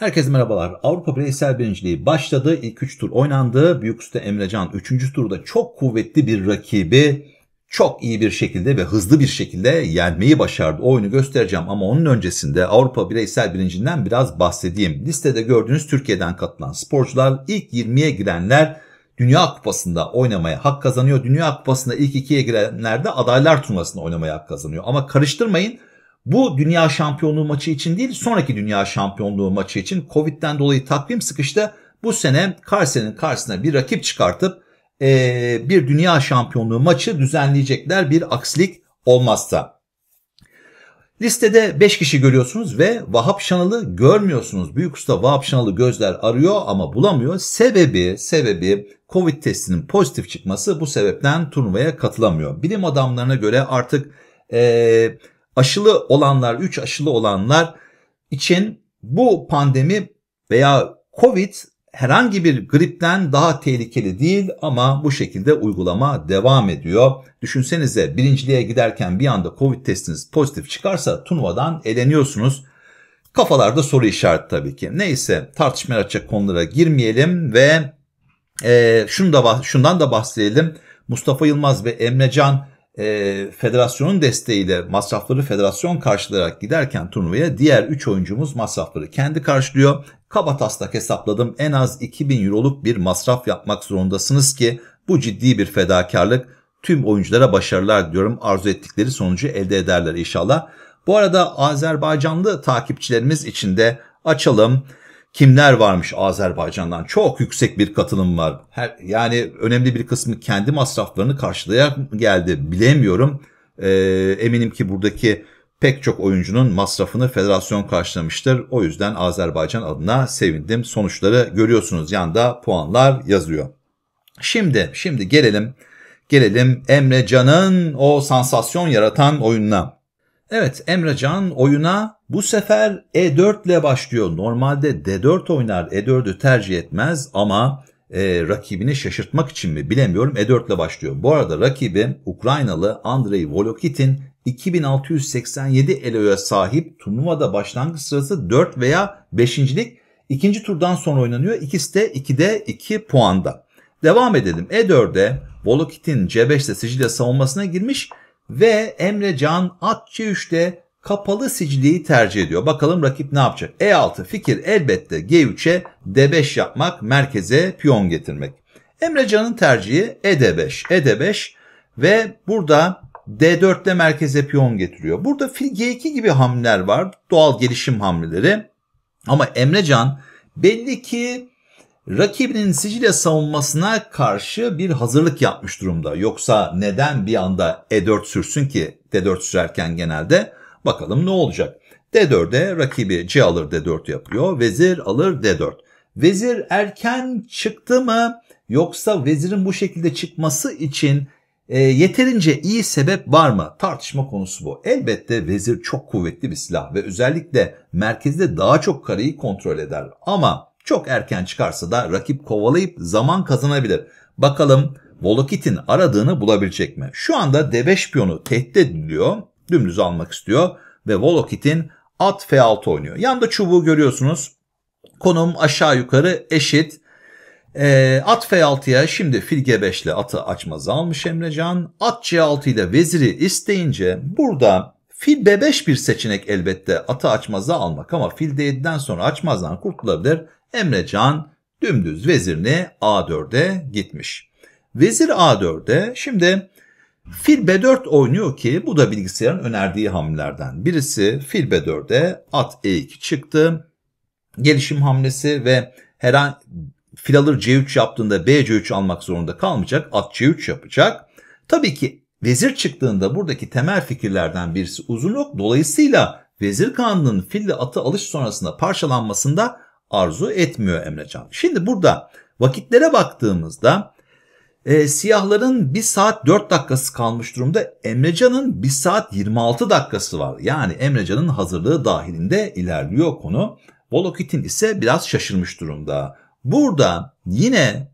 Herkese merhabalar. Avrupa Bireysel Birinciliği başladı. İlk 3 tur oynandı. Büyük Usta Can. 3. turda çok kuvvetli bir rakibi çok iyi bir şekilde ve hızlı bir şekilde yenmeyi başardı. O oyunu göstereceğim ama onun öncesinde Avrupa Bireysel Birinciliğinden biraz bahsedeyim. Listede gördüğünüz Türkiye'den katılan sporcular ilk 20'ye girenler Dünya Kupası'nda oynamaya hak kazanıyor. Dünya Kupası'nda ilk ikiye girenler de adaylar turnuvasında oynamaya hak kazanıyor. Ama karıştırmayın bu dünya şampiyonluğu maçı için değil sonraki dünya şampiyonluğu maçı için Covid'den dolayı takvim sıkıştı. Bu sene Kars'ın karşısına bir rakip çıkartıp e, bir dünya şampiyonluğu maçı düzenleyecekler bir aksilik olmazsa. Listede 5 kişi görüyorsunuz ve Vahap Şanalı görmüyorsunuz. Büyük usta Vahap Şanalı gözler arıyor ama bulamıyor. Sebebi, sebebi Covid testinin pozitif çıkması bu sebepten turnuvaya katılamıyor. Bilim adamlarına göre artık e, aşılı olanlar, 3 aşılı olanlar için bu pandemi veya Covid herhangi bir gripten daha tehlikeli değil ama bu şekilde uygulama devam ediyor. Düşünsenize birinciliğe giderken bir anda Covid testiniz pozitif çıkarsa turnuvadan eleniyorsunuz. Kafalarda soru işareti tabii ki. Neyse tartışmaya açacak konulara girmeyelim ve e, şunu da, şundan da bahsedelim. Mustafa Yılmaz ve Emre Can e, federasyonun desteğiyle masrafları federasyon karşılayarak giderken turnuvaya diğer 3 oyuncumuz masrafları kendi karşılıyor. Kabataslak hesapladım en az 2000 euroluk bir masraf yapmak zorundasınız ki bu ciddi bir fedakarlık. Tüm oyunculara başarılar diyorum arzu ettikleri sonucu elde ederler inşallah. Bu arada Azerbaycanlı takipçilerimiz için de açalım kimler varmış Azerbaycan'dan? Çok yüksek bir katılım var. Her, yani önemli bir kısmı kendi masraflarını karşılayarak geldi. Bilemiyorum. E, eminim ki buradaki pek çok oyuncunun masrafını federasyon karşılamıştır. O yüzden Azerbaycan adına sevindim. Sonuçları görüyorsunuz. Yanda puanlar yazıyor. Şimdi, şimdi gelelim. Gelelim Emre Can'ın o sansasyon yaratan oyununa. Evet Emre Can oyuna bu sefer E4 ile başlıyor. Normalde D4 oynar E4'ü tercih etmez ama e, rakibini şaşırtmak için mi bilemiyorum E4 ile başlıyor. Bu arada rakibi Ukraynalı Andrei Volokit'in 2687 eloya sahip turnuvada başlangıç sırası 4 veya 5.lik ikinci turdan sonra oynanıyor. İkisi de 2'de 2 puanda. Devam edelim. e 4de Volokit'in C5'te Sicilya savunmasına girmiş ve Emre Can at C3'te kapalı siciliyi tercih ediyor. Bakalım rakip ne yapacak? E6 fikir elbette G3'e D5 yapmak, merkeze piyon getirmek. Emre Can'ın tercihi ED5. ED5 ve burada D4'te merkeze piyon getiriyor. Burada fil G2 gibi hamleler var. Doğal gelişim hamleleri. Ama Emre Can belli ki rakibinin Sicilya savunmasına karşı bir hazırlık yapmış durumda. Yoksa neden bir anda E4 sürsün ki D4 sürerken genelde bakalım ne olacak. D4'e rakibi C alır D4 yapıyor. Vezir alır D4. Vezir erken çıktı mı yoksa vezirin bu şekilde çıkması için e, yeterince iyi sebep var mı? Tartışma konusu bu. Elbette vezir çok kuvvetli bir silah ve özellikle merkezde daha çok kareyi kontrol eder. Ama çok erken çıkarsa da rakip kovalayıp zaman kazanabilir. Bakalım Volokit'in aradığını bulabilecek mi? Şu anda D5 piyonu tehdit ediliyor. Dümdüz almak istiyor ve Volokit'in at F6 oynuyor. Yanda çubuğu görüyorsunuz. Konum aşağı yukarı eşit. E, at F6'ya şimdi fil G5 atı açmaz almış Emrecan. At C6 ile veziri isteyince burada fil B5 bir seçenek elbette atı açmaza almak ama fil D7'den sonra açmazdan kurtulabilir. Emrecan dümdüz vezirini A4'e gitmiş. Vezir A4'e şimdi fil B4 oynuyor ki bu da bilgisayarın önerdiği hamlelerden birisi. Fil B4'e at E2 çıktı. Gelişim hamlesi ve herhangi fil alır C3 yaptığında b c 3 almak zorunda kalmayacak. At C3 yapacak. Tabii ki vezir çıktığında buradaki temel fikirlerden birisi uzunluk. Dolayısıyla vezir kanının fille atı alış sonrasında parçalanmasında arzu etmiyor Emrecan. Şimdi burada vakitlere baktığımızda e, siyahların 1 saat 4 dakikası kalmış durumda. Emrecan'ın 1 saat 26 dakikası var. Yani Emrecan'ın hazırlığı dahilinde ilerliyor konu. Bolokit'in ise biraz şaşırmış durumda. Burada yine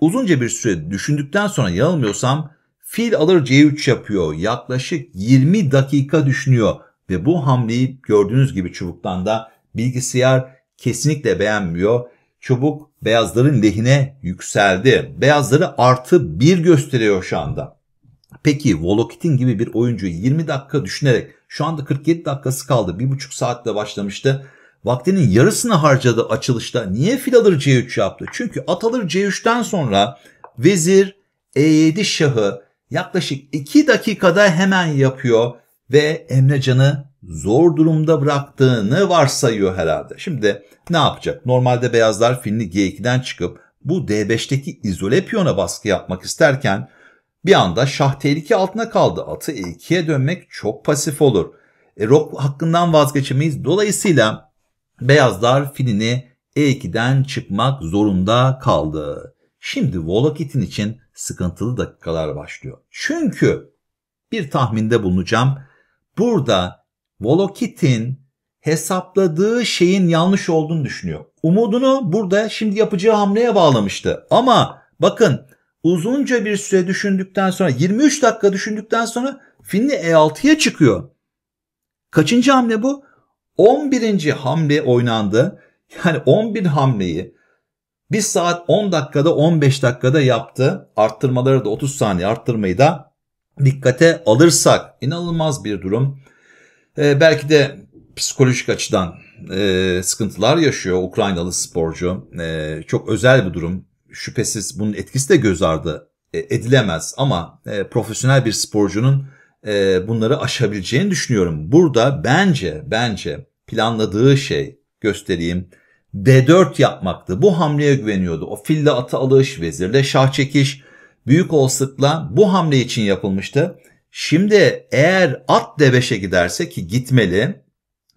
uzunca bir süre düşündükten sonra yanılmıyorsam fil alır C3 yapıyor. Yaklaşık 20 dakika düşünüyor ve bu hamleyi gördüğünüz gibi çubuktan da bilgisayar kesinlikle beğenmiyor. Çubuk beyazların lehine yükseldi. Beyazları artı bir gösteriyor şu anda. Peki Volokit'in gibi bir oyuncu 20 dakika düşünerek şu anda 47 dakikası kaldı. 1,5 saatte başlamıştı. Vaktinin yarısını harcadı açılışta. Niye fil alır C3 yaptı? Çünkü at alır C3'ten sonra vezir E7 şahı yaklaşık 2 dakikada hemen yapıyor ve Emrecan'ı zor durumda bıraktığını varsayıyor herhalde. Şimdi ne yapacak? Normalde beyazlar filini G2'den çıkıp bu D5'teki izole piyona baskı yapmak isterken bir anda şah tehlike altına kaldı. Atı E2'ye dönmek çok pasif olur. E, rok hakkından vazgeçemeyiz. Dolayısıyla beyazlar filini E2'den çıkmak zorunda kaldı. Şimdi Volokit'in için sıkıntılı dakikalar başlıyor. Çünkü bir tahminde bulunacağım. Burada Volokit'in hesapladığı şeyin yanlış olduğunu düşünüyor. Umudunu burada şimdi yapacağı hamleye bağlamıştı. Ama bakın uzunca bir süre düşündükten sonra 23 dakika düşündükten sonra Finli E6'ya çıkıyor. Kaçıncı hamle bu? 11. hamle oynandı. Yani 11 hamleyi 1 saat 10 dakikada 15 dakikada yaptı. Arttırmaları da 30 saniye arttırmayı da dikkate alırsak inanılmaz bir durum. Ee, belki de psikolojik açıdan e, sıkıntılar yaşıyor Ukraynalı sporcu. E, çok özel bir durum. Şüphesiz bunun etkisi de göz ardı e, edilemez ama e, profesyonel bir sporcunun e, bunları aşabileceğini düşünüyorum. Burada bence bence planladığı şey göstereyim D4 yapmaktı. Bu hamleye güveniyordu. O fille atı alış, vezirle şah çekiş büyük olasılıkla bu hamle için yapılmıştı. Şimdi eğer at d5'e giderse ki gitmeli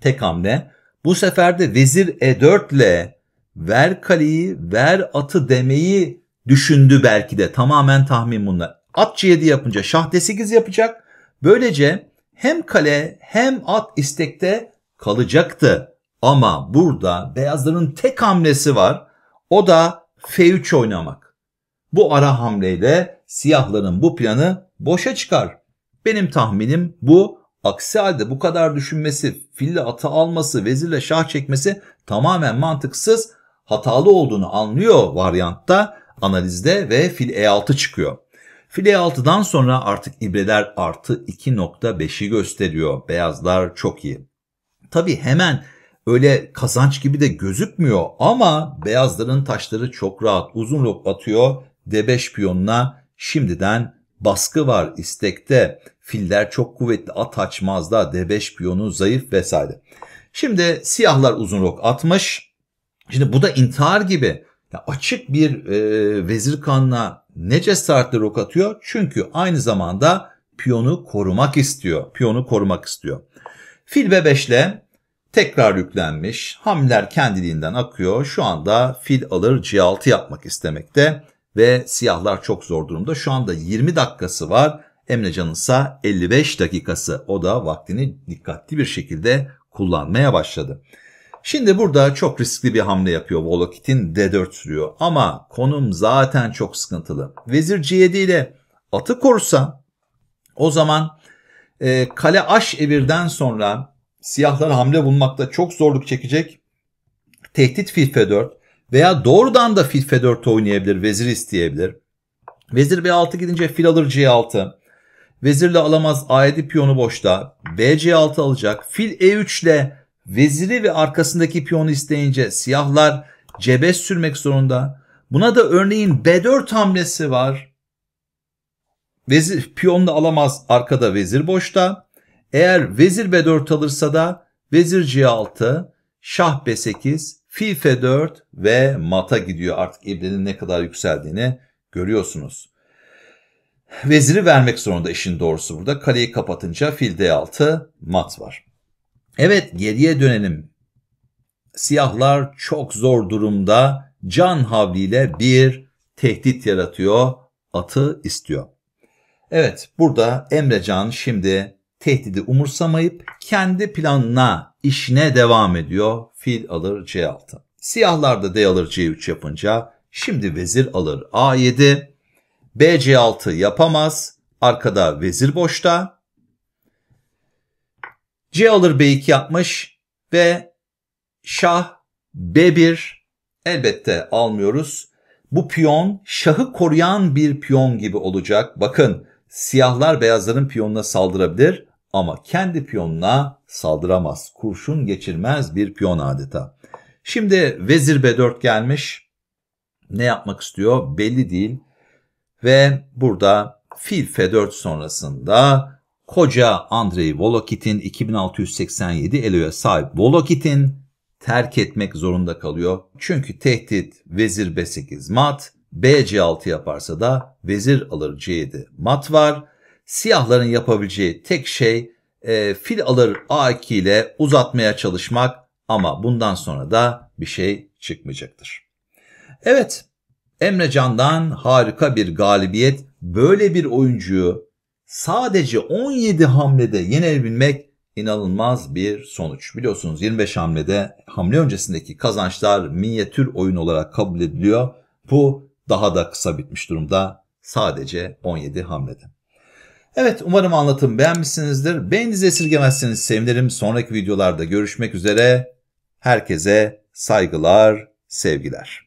tek hamle. Bu sefer de vezir e4 ile ver kaleyi ver atı demeyi düşündü belki de tamamen tahmin bunlar. At c7 yapınca şah d8 yapacak. Böylece hem kale hem at istekte kalacaktı. Ama burada beyazların tek hamlesi var. O da f3 oynamak. Bu ara hamleyle siyahların bu planı boşa çıkar. Benim tahminim bu. Aksi halde bu kadar düşünmesi, fille atı alması, vezirle şah çekmesi tamamen mantıksız, hatalı olduğunu anlıyor varyantta, analizde ve fil e6 çıkıyor. Fil e6'dan sonra artık ibreler artı 2.5'i gösteriyor. Beyazlar çok iyi. Tabi hemen öyle kazanç gibi de gözükmüyor ama beyazların taşları çok rahat uzun rok atıyor. D5 piyonuna şimdiden baskı var istekte. Filler çok kuvvetli at açmazda D5 piyonu zayıf vesaire. Şimdi siyahlar uzun rok atmış. Şimdi bu da intihar gibi. Ya açık bir e, vezir kanına ne cesaretle rok atıyor? Çünkü aynı zamanda piyonu korumak istiyor. Piyonu korumak istiyor. Fil B5'le tekrar yüklenmiş. Hamler kendiliğinden akıyor. Şu anda fil alır C6 yapmak istemekte ve siyahlar çok zor durumda. Şu anda 20 dakikası var. Emrecan'ın ise 55 dakikası. O da vaktini dikkatli bir şekilde kullanmaya başladı. Şimdi burada çok riskli bir hamle yapıyor. Volokit'in D4 sürüyor. Ama konum zaten çok sıkıntılı. Vezir C7 ile atı korursa, o zaman e, kale H-evirden sonra siyahlar hamle bulmakta çok zorluk çekecek. Tehdit fil F4. Veya doğrudan da fil F4 oynayabilir, vezir isteyebilir. Vezir B6 gidince fil alır C6. Vezirle alamaz A7 piyonu boşta. BC6 alacak. Fil E3 ile veziri ve arkasındaki piyonu isteyince siyahlar C5 sürmek zorunda. Buna da örneğin B4 hamlesi var. Vezir piyonla alamaz arkada vezir boşta. Eğer vezir B4 alırsa da vezir C6 Şah B8, Fil F4 ve mata gidiyor. Artık ibnenin ne kadar yükseldiğini görüyorsunuz. Veziri vermek zorunda işin doğrusu burada. Kaleyi kapatınca fil D6 mat var. Evet geriye dönelim. Siyahlar çok zor durumda can havliyle bir tehdit yaratıyor. Atı istiyor. Evet burada Emrecan şimdi tehdidi umursamayıp kendi planına, işine devam ediyor. Fil alır C6. Siyahlar da D alır C3 yapınca şimdi vezir alır A7. B C6 yapamaz. Arkada vezir boşta. C alır B2 yapmış ve şah B1 elbette almıyoruz. Bu piyon şahı koruyan bir piyon gibi olacak. Bakın siyahlar beyazların piyonuna saldırabilir ama kendi piyonuna saldıramaz. Kurşun geçirmez bir piyon adeta. Şimdi vezir B4 gelmiş. Ne yapmak istiyor belli değil. Ve burada fil F4 sonrasında koca Andrei Volokit'in 2687 eloya sahip Volokit'in terk etmek zorunda kalıyor. Çünkü tehdit vezir B8 mat, BC6 yaparsa da vezir alır C7 mat var siyahların yapabileceği tek şey e, fil alır A2 ile uzatmaya çalışmak ama bundan sonra da bir şey çıkmayacaktır. Evet Emre Can'dan harika bir galibiyet böyle bir oyuncuyu sadece 17 hamlede yenebilmek inanılmaz bir sonuç. Biliyorsunuz 25 hamlede hamle öncesindeki kazançlar minyatür oyun olarak kabul ediliyor. Bu daha da kısa bitmiş durumda sadece 17 hamlede. Evet umarım anlatım beğenmişsinizdir. Beğeninizi esirgemezseniz sevinirim. Sonraki videolarda görüşmek üzere. Herkese saygılar, sevgiler.